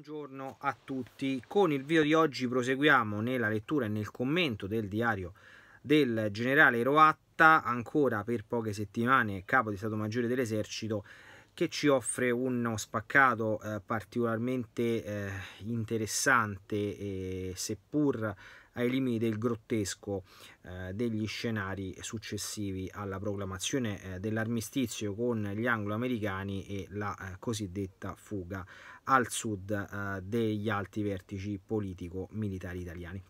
Buongiorno a tutti, con il video di oggi proseguiamo nella lettura e nel commento del diario del generale Roatta, ancora per poche settimane capo di Stato Maggiore dell'Esercito, che ci offre uno spaccato eh, particolarmente eh, interessante, e, seppur ai limiti del grottesco eh, degli scenari successivi alla proclamazione eh, dell'armistizio con gli anglo-americani e la eh, cosiddetta fuga al sud eh, degli alti vertici politico-militari italiani.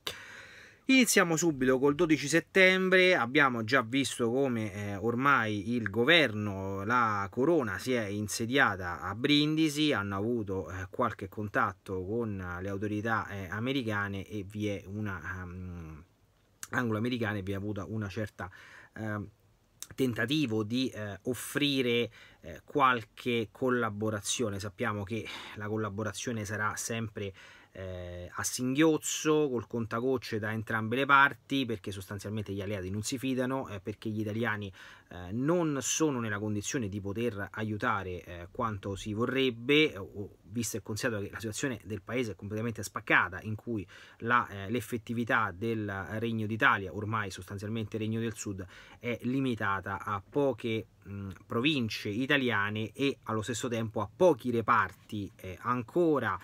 Iniziamo subito col 12 settembre, abbiamo già visto come eh, ormai il governo, la corona si è insediata a Brindisi, hanno avuto eh, qualche contatto con le autorità eh, americane e vi è una um, ehm, anglo-americana e vi è avuta una certa ehm, tentativo di eh, offrire eh, qualche collaborazione. Sappiamo che la collaborazione sarà sempre eh, a singhiozzo, col contagocce da entrambe le parti, perché sostanzialmente gli alleati non si fidano, eh, perché gli italiani eh, non sono nella condizione di poter aiutare eh, quanto si vorrebbe, eh, visto e considerato che la situazione del paese è completamente spaccata, in cui eh, l'effettività del Regno d'Italia, ormai sostanzialmente Regno del Sud, è limitata a poche mh, province italiane e allo stesso tempo a pochi reparti ancora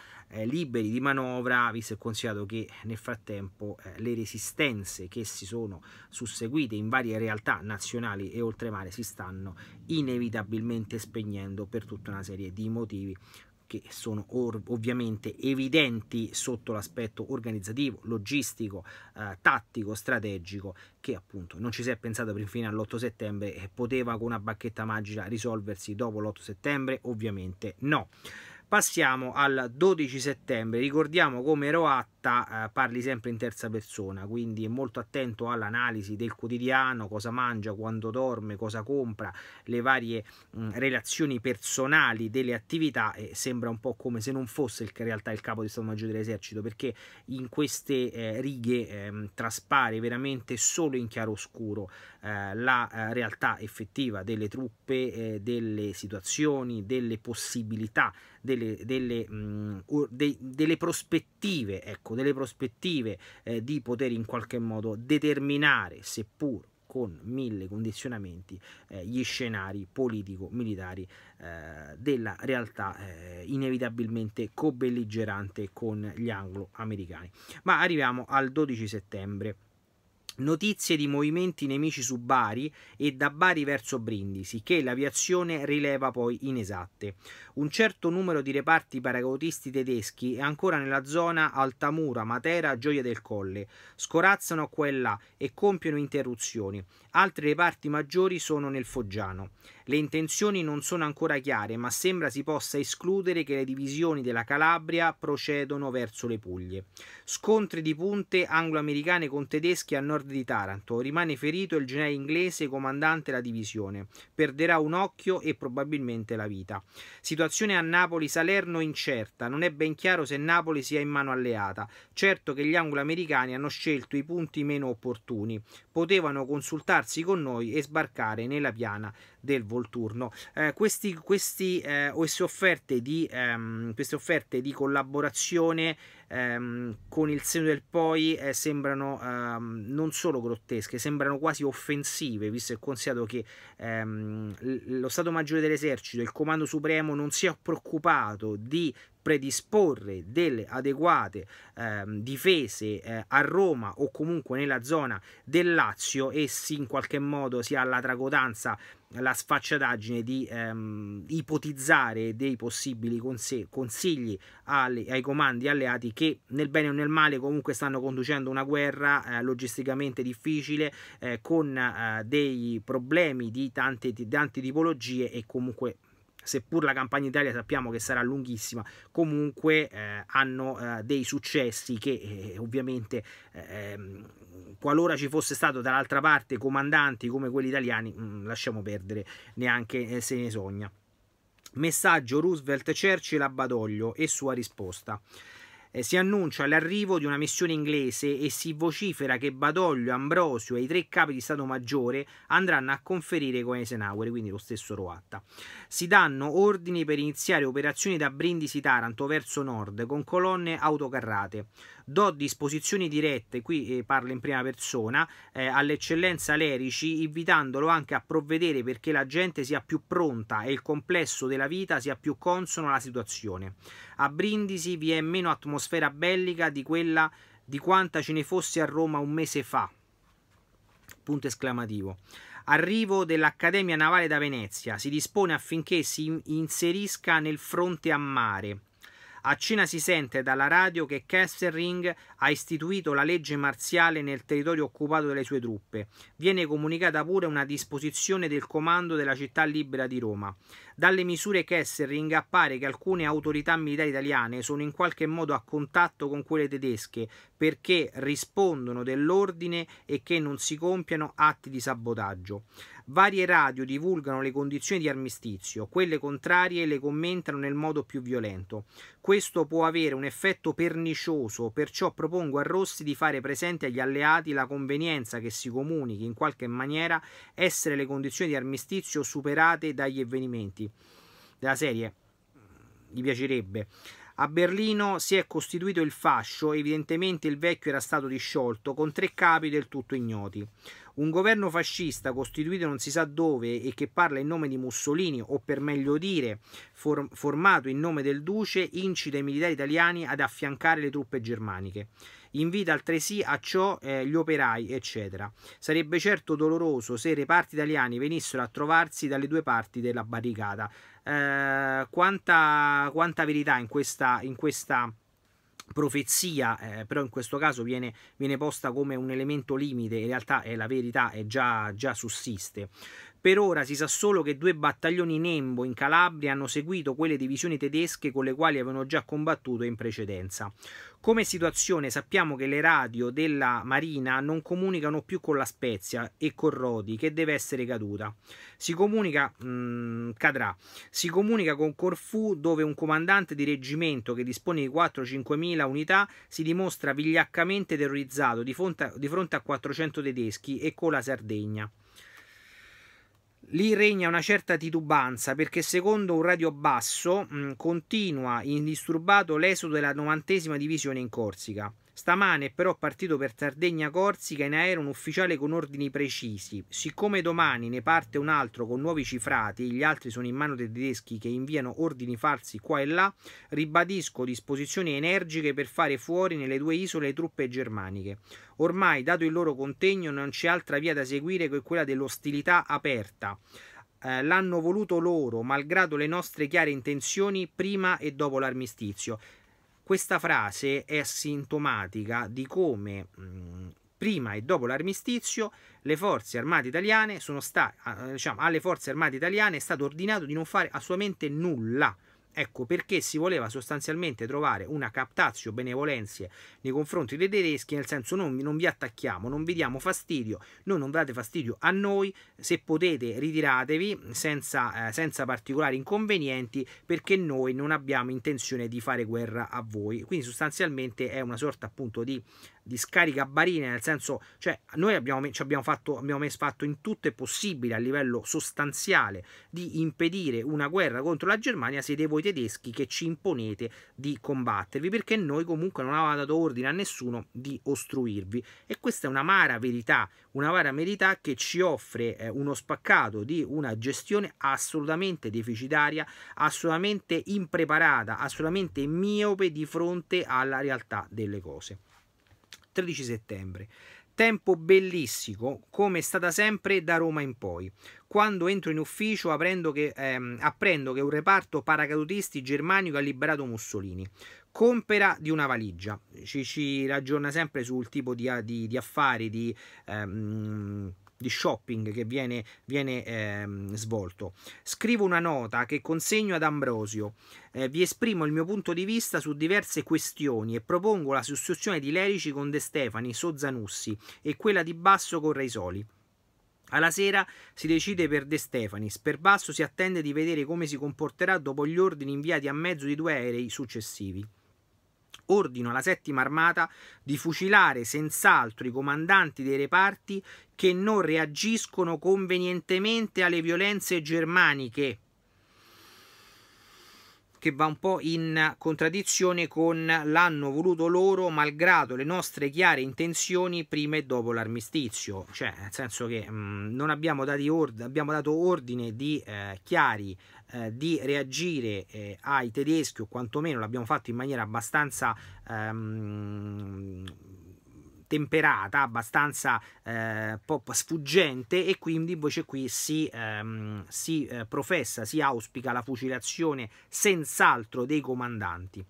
liberi di manovra, visto e considerato che nel frattempo le resistenze che si sono susseguite in varie realtà nazionali e oltre oltremare si stanno inevitabilmente spegnendo per tutta una serie di motivi che sono ovviamente evidenti sotto l'aspetto organizzativo, logistico, eh, tattico, strategico, che appunto non ci si è pensato per fino all'8 settembre e poteva con una bacchetta magica risolversi dopo l'8 settembre? Ovviamente no. Passiamo al 12 settembre, ricordiamo come Roat diretta eh, parli sempre in terza persona, quindi è molto attento all'analisi del quotidiano, cosa mangia, quando dorme, cosa compra, le varie mh, mm, relazioni personali delle attività e sembra un po' come se non fosse in realtà il capo di Stato Maggiore dell'Esercito perché in queste eh, righe eh, traspare veramente solo in chiaroscuro eh, la eh, realtà effettiva delle truppe, eh, delle situazioni, delle possibilità, delle, delle, mm, delle prospettive ecco, sviluppo, delle prospettive eh, di poter in qualche modo determinare, seppur con mille condizionamenti eh, gli scenari politico-militari eh, della realtà eh, inevitabilmente cobelligerante con gli anglo-americani. Ma arriviamo al 12 settembre Notizie di movimenti nemici su Bari e da Bari verso Brindisi, che l'aviazione rileva poi inesatte. Un certo numero di reparti paracautisti tedeschi è ancora nella zona Altamura, Matera, Gioia del Colle. Scorazzano qua e là e compiono interruzioni. Altri reparti maggiori sono nel Foggiano. Le intenzioni non sono ancora chiare, ma sembra si possa escludere che le divisioni della Calabria procedono verso le Puglie. Scontri di punte anglo-americane con tedeschi a nord di Taranto. Rimane ferito il generale inglese comandante la divisione. Perderà un occhio e probabilmente la vita. Situazione a Napoli-Salerno incerta. Non è ben chiaro se Napoli sia in mano alleata. Certo che gli anglo-americani hanno scelto i punti meno opportuni potevano consultarsi con noi e sbarcare nella piana del Volturno. Eh, questi, questi, eh, queste, offerte di, ehm, queste, offerte di, collaborazione ehm, con il seno del poi eh, sembrano ehm, non solo grottesche, sembrano quasi offensive, visto e considerato che ehm, lo Stato Maggiore dell'Esercito, il Comando Supremo, non si è preoccupato di predisporre delle adeguate eh, difese eh, a Roma o comunque nella zona del Lazio e si in qualche modo si ha la tracotanza la sfacciataggine di ehm, ipotizzare dei possibili conse- consigli alle, ai comandi alleati che nel bene o nel male comunque stanno conducendo una guerra eh, logisticamente difficile eh, con eh, dei problemi di tante, di tante tipologie e comunque seppur la campagna Italia sappiamo che sarà lunghissima, comunque eh, hanno eh, dei successi che eh, ovviamente ehm, qualora ci fosse stato dall'altra parte comandanti come quelli italiani, mh, mm, lasciamo perdere, neanche eh, se ne sogna. Messaggio Roosevelt, Cerci a Badoglio e sua risposta eh, si annuncia l'arrivo di una missione inglese e si vocifera che Badoglio, Ambrosio e i tre capi di Stato Maggiore andranno a conferire con Eisenhower, quindi lo stesso Roatta. Si danno ordini per iniziare operazioni da Brindisi-Taranto verso nord con colonne autocarrate do disposizioni dirette, qui eh, parlo in prima persona, eh, all'eccellenza Lerici, invitandolo anche a provvedere perché la gente sia più pronta e il complesso della vita sia più consono alla situazione. A Brindisi vi è meno atmosfera bellica di quella di quanta ce ne fosse a Roma un mese fa. Punto esclamativo arrivo dell'Accademia Navale da Venezia. Si dispone affinché si inserisca nel fronte a mare. A Cina si sente dalla radio che Kesselring ha istituito la legge marziale nel territorio occupato dalle sue truppe. Viene comunicata pure una disposizione del comando della città libera di Roma. Dalle misure Kesselring appare che alcune autorità militari italiane sono in qualche modo a contatto con quelle tedesche perché rispondono dell'ordine e che non si compiano atti di sabotaggio. Varie radio divulgano le condizioni di armistizio, quelle contrarie le commentano nel modo più violento. Questo può avere un effetto pernicioso, perciò propongo a Rossi di fare presente agli alleati la convenienza che si comunichi in qualche maniera essere le condizioni di armistizio superate dagli avvenimenti della serie. Gli piacerebbe. A Berlino si è costituito il fascio, evidentemente il vecchio era stato disciolto, con tre capi del tutto ignoti. Un governo fascista costituito non si sa dove e che parla in nome di Mussolini, o per meglio dire, for formato in nome del duce, incita i militari italiani ad affiancare le truppe germaniche invita altresì a ciò eh, gli operai, eccetera. Sarebbe certo doloroso se i reparti italiani venissero a trovarsi dalle due parti della barricata. Eh, quanta, quanta, verità in questa, in questa profezia, eh, però in questo caso viene, viene, posta come un elemento limite, in realtà è eh, la verità è già, già sussiste. Per ora si sa solo che due battaglioni Nembo in Calabria hanno seguito quelle divisioni tedesche con le quali avevano già combattuto in precedenza. Come situazione sappiamo che le radio della Marina non comunicano più con la Spezia e con Rodi che deve essere caduta. Si comunica, mh, mm, cadrà. Si comunica con Corfù dove un comandante di reggimento che dispone di 4-5 unità si dimostra vigliaccamente terrorizzato di fronte a 400 tedeschi e con la Sardegna. Lì regna una certa titubanza perché secondo un radio basso mh, continua indisturbato l'esodo della novantesima divisione in Corsica. Stamane è però partito per Sardegna Corsica in aereo un ufficiale con ordini precisi. Siccome domani ne parte un altro con nuovi cifrati, gli altri sono in mano dei tedeschi che inviano ordini falsi qua e là, ribadisco disposizioni energiche per fare fuori nelle due isole le truppe germaniche. Ormai, dato il loro contegno, non c'è altra via da seguire che quella dell'ostilità aperta eh, l'hanno voluto loro, malgrado le nostre chiare intenzioni prima e dopo l'armistizio. Questa frase è sintomatica di come mh, mm, prima e dopo l'armistizio le forze armate italiane sono state, diciamo, alle forze armate italiane è stato ordinato di non fare assolutamente nulla Ecco perché si voleva sostanzialmente trovare una captatio benevolenzia nei confronti dei tedeschi, nel senso non, non vi attacchiamo, non vi diamo fastidio, noi non date fastidio a noi, se potete ritiratevi senza, eh, senza particolari inconvenienti perché noi non abbiamo intenzione di fare guerra a voi. Quindi sostanzialmente è una sorta appunto di di scaricabarile, nel senso, cioè noi abbiamo, ci abbiamo fatto, abbiamo fatto in tutto è possibile a livello sostanziale di impedire una guerra contro la Germania, siete voi tedeschi che ci imponete di combattervi perché noi comunque non avevamo dato ordine a nessuno di ostruirvi e questa è un'amara verità, un'amara verità che ci offre eh, uno spaccato di una gestione assolutamente deficitaria, assolutamente impreparata, assolutamente miope di fronte alla realtà delle cose. 13 settembre. Tempo bellissimo, come è stata sempre da Roma in poi. Quando entro in ufficio aprendo che, ehm, apprendo che un reparto paracadutisti germanico ha liberato Mussolini. Compera di una valigia. Ci, ci raggiorna sempre sul tipo di, di, di affari, di... Ehm, di shopping che viene, viene ehm, svolto. Scrivo una nota che consegno ad Ambrosio. Eh, vi esprimo il mio punto di vista su diverse questioni e propongo la sostituzione di Lerici con De Stefani, Sozzanussi e quella di Basso con Reisoli. Alla sera si decide per De Stefanis. Per Basso si attende di vedere come si comporterà dopo gli ordini inviati a mezzo di due aerei successivi ordino alla settima armata di fucilare senz'altro i comandanti dei reparti che non reagiscono convenientemente alle violenze germaniche che va un po' in contraddizione con l'hanno voluto loro malgrado le nostre chiare intenzioni prima e dopo l'armistizio, cioè nel senso che mh, mm, non abbiamo, or- abbiamo, dato ordine di eh, chiari eh, di reagire eh, ai tedeschi o quantomeno l'abbiamo fatto in maniera abbastanza ehm, temperata, abbastanza eh, pop sfuggente e quindi invece qui si, ehm, si eh, professa, si auspica la fucilazione senz'altro dei comandanti.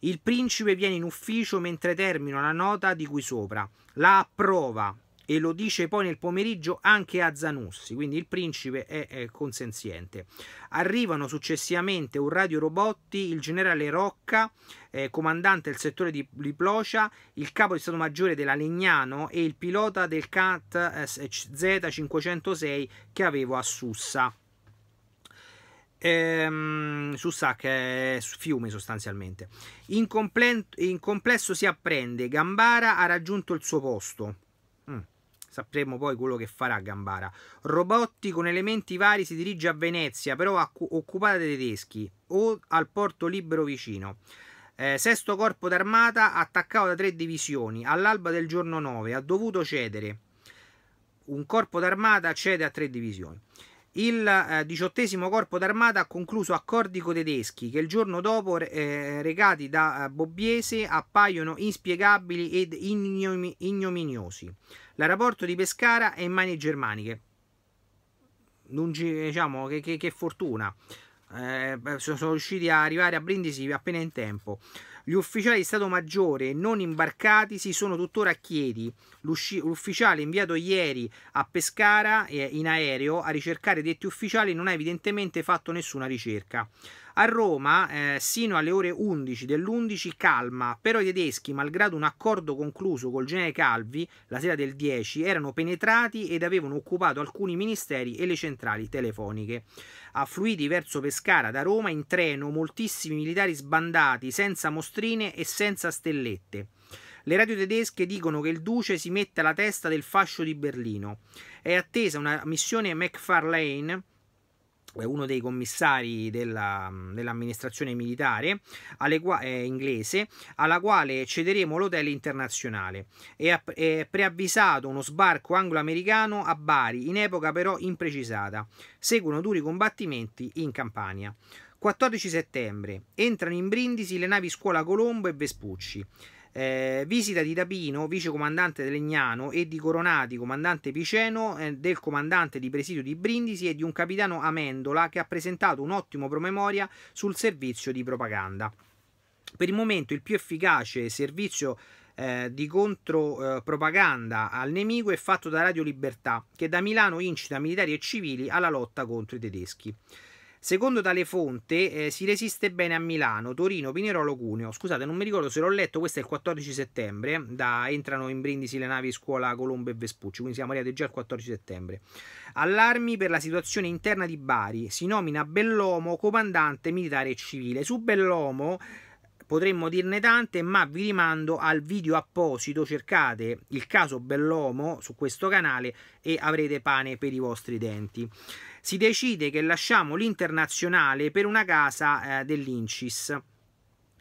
Il principe viene in ufficio mentre termino la nota di qui sopra. La approva e lo dice poi nel pomeriggio anche a Zanussi, quindi il principe è, è consenziente. Arrivano successivamente un radio robotti, il generale Rocca, eh, comandante del settore di, di Plocia, il capo di Stato Maggiore della Legnano e il pilota del CAT Z506 che avevo a Sussa. Ehm, su SAC eh, fiume sostanzialmente in, comple in complesso si apprende Gambara ha raggiunto il suo posto sapremo poi quello che farà Gambara. Robotti con elementi vari si dirige a Venezia, però occupata dai tedeschi, o al porto libero vicino. Eh, sesto corpo d'armata attaccato da tre divisioni all'alba del giorno 9 ha dovuto cedere un corpo d'armata cede a tre divisioni il eh, diciottesimo corpo d'armata ha concluso accordi con tedeschi che il giorno dopo, eh, recati da eh, Bobbiese, appaiono inspiegabili ed ignominiosi. L'aeroporto di Pescara è in mani germaniche. Lungi, diciamo, che, che, che fortuna. Eh, sono riusciti a arrivare a Brindisi appena in tempo. Gli ufficiali di Stato Maggiore non imbarcati si sono tuttora a Chieti. L'ufficiale inviato ieri a Pescara eh, in aereo a ricercare detti ufficiali non ha evidentemente fatto nessuna ricerca. A Roma, eh, sino alle ore 11 dell'11, calma, però i tedeschi, malgrado un accordo concluso col generale Calvi la sera del 10, erano penetrati ed avevano occupato alcuni ministeri e le centrali telefoniche. Affluiti verso Pescara da Roma in treno, moltissimi militari sbandati, senza mostrine e senza stellette. Le radio tedesche dicono che il duce si mette alla testa del fascio di Berlino. È attesa una missione McFarlane uno dei commissari della, dell'amministrazione militare alle, eh, inglese, alla quale cederemo l'hotel internazionale. È, app- è preavvisato uno sbarco anglo-americano a Bari, in epoca però imprecisata. Seguono duri combattimenti in Campania. 14 settembre entrano in Brindisi le navi Scuola Colombo e Vespucci. Eh, visita di Tapino, vicecomandante di Legnano, e di Coronati, comandante Piceno, eh, del comandante di presidio di Brindisi e di un capitano Amendola che ha presentato un ottimo promemoria sul servizio di propaganda. Per il momento il più efficace servizio eh, di contropropaganda eh, al nemico è fatto da Radio Libertà, che da Milano incita militari e civili alla lotta contro i tedeschi. Secondo tale fonte eh, si resiste bene a Milano, Torino, Pinerolo, Cuneo. Scusate, non mi ricordo se l'ho letto, questo è il 14 settembre, da, entrano in Brindisi le navi scuola Colombo e Vespucci, quindi siamo arrivati già al 14 settembre. Allarmi per la situazione interna di Bari, si nomina Bellomo comandante militare e civile. Su Bellomo potremmo dirne tante, ma vi rimando al video apposito, cercate il caso Bellomo su questo canale e avrete pane per i vostri denti si decide che lasciamo l'internazionale per una casa eh, dell'Incis.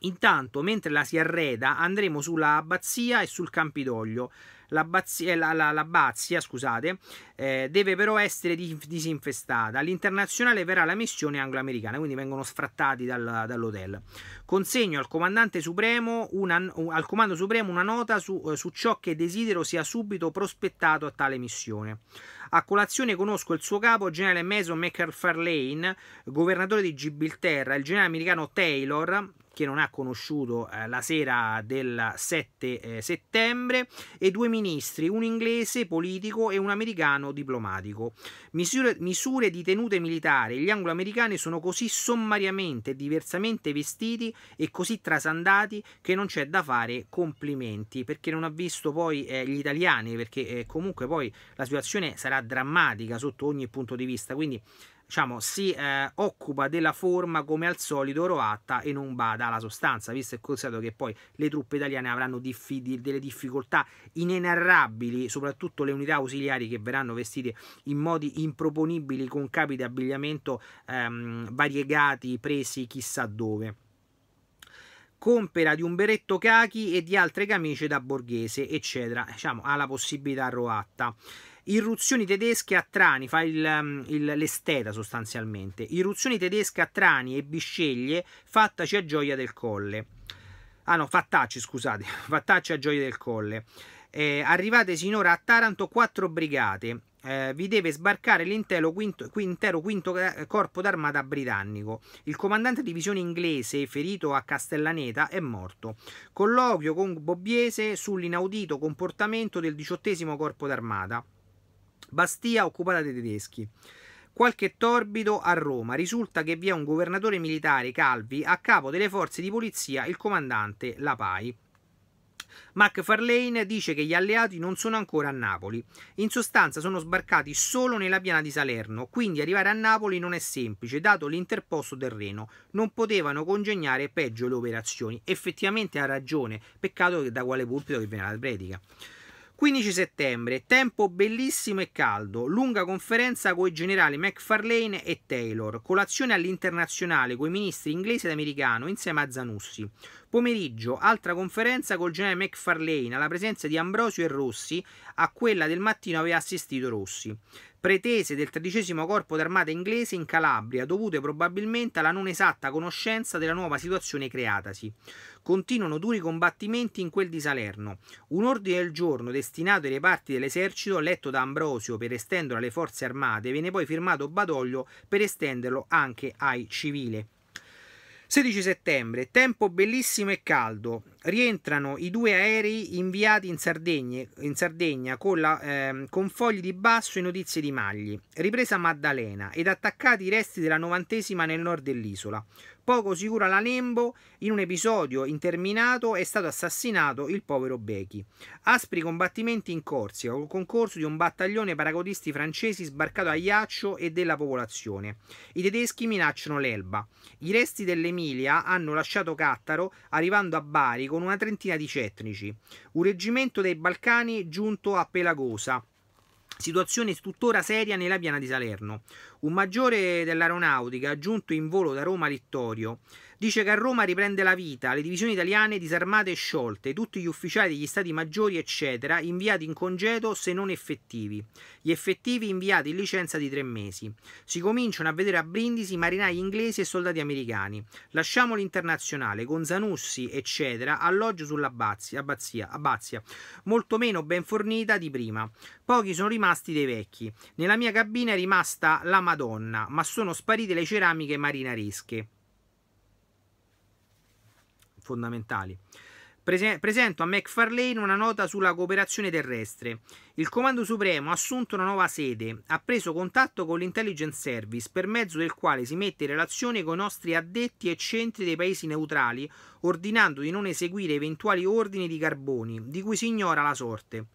Intanto, mentre la si arreda, andremo sulla abbazia e sul Campidoglio. L'abbazia, eh, la, la, l'abbazia scusate, eh, deve però essere disinfestata. All'internazionale verrà la missione anglo-americana, quindi vengono sfrattati dal, dall'hotel. Consegno al, comandante supremo una, al comando supremo una nota su, eh, su ciò che desidero sia subito prospettato a tale missione. A colazione conosco il suo capo, generale Mason McFarlane, governatore di Gibilterra, il generale americano Taylor, che non ha conosciuto eh, la sera del 7 eh, settembre e due ministri, un inglese politico e un americano diplomatico. Misure, misure di tenute militari, gli anglo-americani sono così sommariamente diversamente vestiti e così trasandati che non c'è da fare complimenti perché non ha visto poi eh, gli italiani perché eh, comunque poi la situazione sarà drammatica sotto ogni punto di vista, quindi diciamo, si eh, occupa della forma come al solito Roatta e non bada alla sostanza, visto e considerato che poi le truppe italiane avranno diffi delle difficoltà inenarrabili, soprattutto le unità ausiliari che verranno vestite in modi improponibili con capi di abbigliamento ehm, variegati, presi chissà dove compera di un berretto cachi e di altre camicie da borghese, eccetera. Diciamo, ha la possibilità roatta. Irruzioni tedesche a Trani, fa mm, l'esteta sostanzialmente. Irruzioni tedesche a Trani e Bisceglie, fattaci a Gioia del Colle. Ah no, fattacci, scusate, fattacci a Gioia del Colle. Eh, arrivate sinora a Taranto quattro brigate, eh, vi deve sbarcare l'intero quinto, quinto eh, corpo d'armata britannico. Il comandante di divisione inglese, ferito a Castellaneta, è morto. Colloquio con Bobbiese sull'inaudito comportamento del diciottesimo corpo d'armata. Bastia occupata dai tedeschi qualche torbido a Roma. Risulta che vi è un governatore militare, Calvi, a capo delle forze di polizia, il comandante Lapai. McFarlane dice che gli alleati non sono ancora a Napoli. In sostanza sono sbarcati solo nella piana di Salerno, quindi arrivare a Napoli non è semplice, dato l'interposto del Reno. Non potevano congegnare peggio le operazioni. Effettivamente ha ragione, peccato che da quale pulpito che viene la predica. 15 settembre, tempo bellissimo e caldo, lunga conferenza con i generali McFarlane e Taylor, colazione all'internazionale con i ministri inglese ed americano insieme a Zanussi. Pomeriggio, altra conferenza col generale McFarlane alla presenza di Ambrosio e Rossi, a quella del mattino aveva assistito Rossi. Pretese del tredicesimo corpo d'armata inglese in Calabria, dovute probabilmente alla non esatta conoscenza della nuova situazione creatasi. Continuano duri combattimenti in quel di Salerno. Un ordine del giorno destinato ai reparti dell'esercito, letto da Ambrosio per estenderlo alle forze armate, viene poi firmato Badoglio per estenderlo anche ai civili. 16 settembre, tempo bellissimo e caldo, rientrano i due aerei inviati in Sardegna, in Sardegna con, la, eh, con, fogli di basso e notizie di Magli, ripresa Maddalena, ed attaccati i resti della novantesima nel nord dell'isola. Poco sicura la Nembo, in un episodio interminato è stato assassinato il povero Bechi. Aspri combattimenti in Corsica, col concorso di un battaglione paracodisti francesi sbarcato a Iaccio e della popolazione. I tedeschi minacciano l'Elba. I resti dell'Emilia hanno lasciato Cattaro, arrivando a Bari con una trentina di cetnici, un reggimento dei Balcani giunto a Pelagosa, situazione tuttora seria nella piana di Salerno, un maggiore dell'aeronautica giunto in volo da Roma a Littorio, Dice che a Roma riprende la vita, le divisioni italiane disarmate e sciolte, tutti gli ufficiali degli stati maggiori, eccetera, inviati in congedo se non effettivi. Gli effettivi inviati in licenza di tre mesi. Si cominciano a vedere a brindisi marinai inglesi e soldati americani. Lasciamo l'internazionale, con Zanussi eccetera, alloggio sull'abbazia, abbazia, molto meno ben fornita di prima. Pochi sono rimasti dei vecchi. Nella mia cabina è rimasta la Madonna, ma sono sparite le ceramiche marinaresche fondamentali. presento a McFarlane una nota sulla cooperazione terrestre. Il Comando Supremo ha assunto una nuova sede, ha preso contatto con l'Intelligence Service per mezzo del quale si mette in relazione con i nostri addetti e centri dei paesi neutrali, ordinando di non eseguire eventuali ordini di carboni, di cui si ignora la sorte.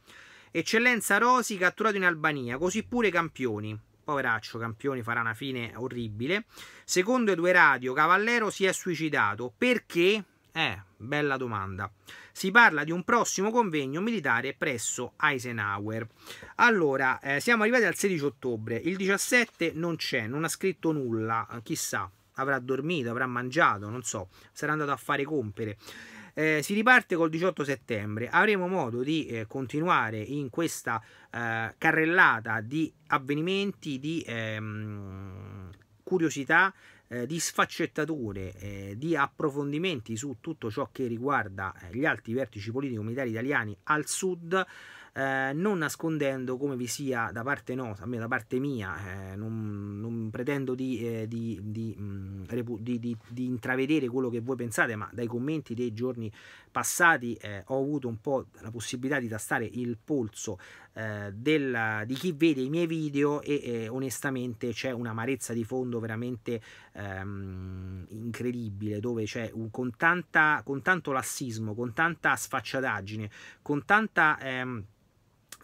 Eccellenza Rosi catturato in Albania, così pure Campioni poveraccio Campioni farà una fine orribile. Secondo i due radio, Cavallero si è suicidato perché eh, bella domanda. Si parla di un prossimo convegno militare presso Eisenhower. Allora, eh, siamo arrivati al 16 ottobre, il 17 non c'è, non ha scritto nulla, eh, chissà, avrà dormito, avrà mangiato, non so, sarà andato a fare compere. Eh, si riparte col 18 settembre, avremo modo di eh, continuare in questa eh, carrellata di avvenimenti, di ehm, curiosità eh, di sfaccettature, eh, di approfondimenti su tutto ciò che riguarda eh, gli alti vertici politico-militari italiani al sud. Eh, non nascondendo come vi sia da parte nostra, da parte mia, eh, non, non, pretendo di, eh, di, di, mh, mm, di, intravedere quello che voi pensate, ma dai commenti dei giorni passati eh, ho avuto un po' la possibilità di tastare il polso eh, della, di chi vede i miei video e eh, onestamente c'è un'amarezza di fondo veramente ehm, incredibile dove c'è un, con, tanta, con tanto lassismo, con tanta sfacciataggine, con tanta... Ehm,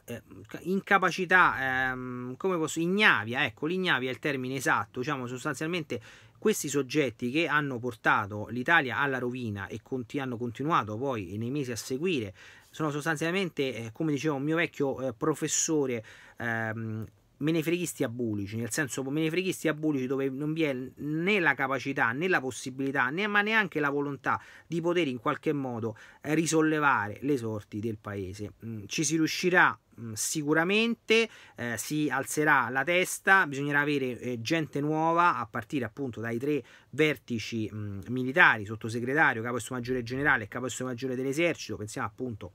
eh, incapacità, ehm, come posso, ignavia, ecco, l'ignavia è il termine esatto, diciamo sostanzialmente questi soggetti che hanno portato l'Italia alla rovina e conti, hanno continuato poi nei mesi a seguire, sono sostanzialmente, eh, come diceva un mio vecchio eh, professore, ehm, menefreghisti abulici, nel senso menefreghisti abulici dove non vi è né la capacità né la possibilità né, ma neanche la volontà di poter in qualche modo eh, risollevare le sorti del paese. Mm, ci si riuscirà Mm, sicuramente eh, si alzerà la testa, bisognerà avere eh, gente nuova a partire appunto dai tre vertici mh, mm, militari, sottosegretario, capo maggiore generale e capo maggiore dell'esercito, pensiamo appunto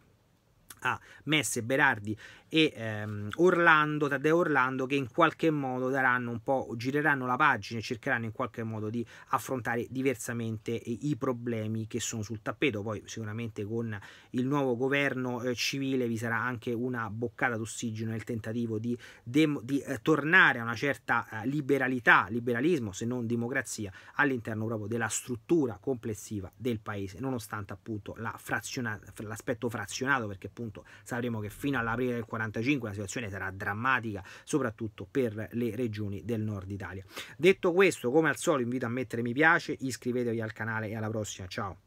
a Messe, Berardi e ehm, Orlando, Taddeo Orlando che in qualche modo daranno un po', gireranno la pagina e cercheranno in qualche modo di affrontare diversamente i problemi che sono sul tappeto, poi sicuramente con il nuovo governo eh, civile vi sarà anche una boccata d'ossigeno nel tentativo di, di eh, tornare a una certa eh, liberalità, liberalismo se non democrazia all'interno proprio della struttura complessiva del paese, nonostante appunto l'aspetto la fraziona- frazionato perché appunto sapremo che fino all'aprile del 40 45 la situazione sarà drammatica soprattutto per le regioni del nord Italia. Detto questo, come al solito invito a mettere mi piace, iscrivetevi al canale e alla prossima, ciao!